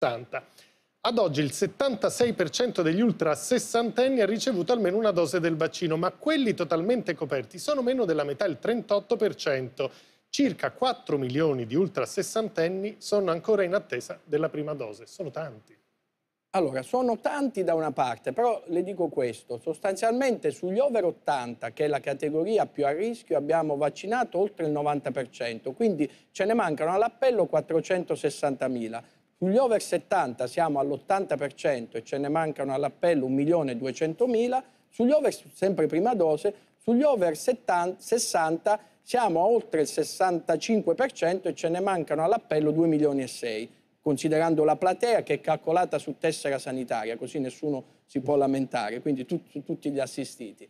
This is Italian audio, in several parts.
80. Ad oggi il 76% degli ultra sessantenni ha ricevuto almeno una dose del vaccino, ma quelli totalmente coperti sono meno della metà, il 38%. Circa 4 milioni di ultra sessantenni sono ancora in attesa della prima dose. Sono tanti. Allora, sono tanti da una parte, però le dico questo, sostanzialmente sugli over 80, che è la categoria più a rischio, abbiamo vaccinato oltre il 90%, quindi ce ne mancano all'appello 460 mila. Sugli over 70 siamo all'80% e ce ne mancano all'appello 1.200.000. Sugli over, sempre prima dose, sugli over 70, 60 siamo a oltre il 65% e ce ne mancano all'appello 2 milioni e 6, considerando la platea che è calcolata su tessera sanitaria, così nessuno si può lamentare, quindi tu, su tutti gli assistiti.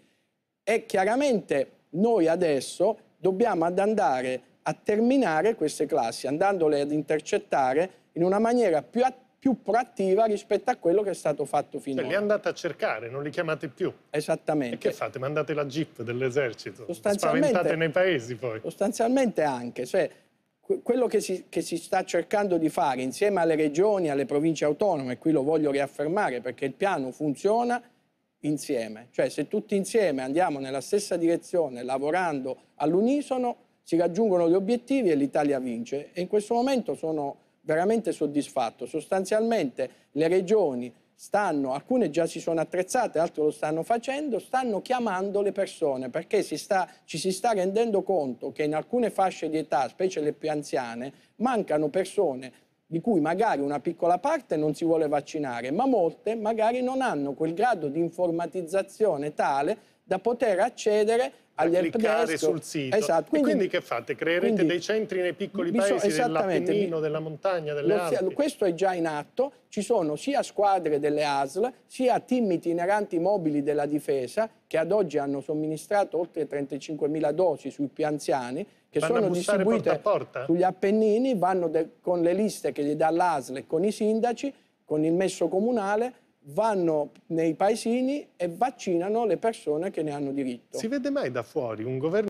E chiaramente noi adesso dobbiamo andare a terminare queste classi, andandole ad intercettare in una maniera più attiva più proattiva rispetto a quello che è stato fatto finora. Cioè, li andate a cercare, non li chiamate più. Esattamente. E che fate? Mandate la jeep dell'esercito? Spaventate nei paesi poi? Sostanzialmente anche. Cioè, quello che si, che si, sta cercando di fare insieme alle regioni, alle province autonome, qui lo voglio riaffermare perché il piano funziona insieme. Cioè se tutti insieme andiamo nella stessa direzione, lavorando all'unisono, si raggiungono gli obiettivi e l'Italia vince. E in questo momento sono veramente soddisfatto. Sostanzialmente le regioni stanno, alcune già si sono attrezzate, altre lo stanno facendo, stanno chiamando le persone perché si sta, ci si sta rendendo conto che in alcune fasce di età, specie le più anziane, mancano persone di cui magari una piccola parte non si vuole vaccinare, ma molte magari non hanno quel grado di informatizzazione tale da poter accedere agli cliccare sul sito. Esatto. Quindi, quindi, che fate? Creerete quindi, dei centri nei piccoli paesi dell'Appennino, della montagna, delle lo, Alpi? Questo è già in atto, ci sono sia squadre delle ASL, sia team itineranti mobili della difesa che ad oggi hanno somministrato oltre 35.000 dosi sui più anziani che vanno sono distribuite porta porta. sugli Appennini, vanno con le liste che gli dà l'ASL e con i sindaci, con il messo comunale vanno nei paesini e vaccinano le persone che ne hanno diritto. Si vede mai da fuori un governo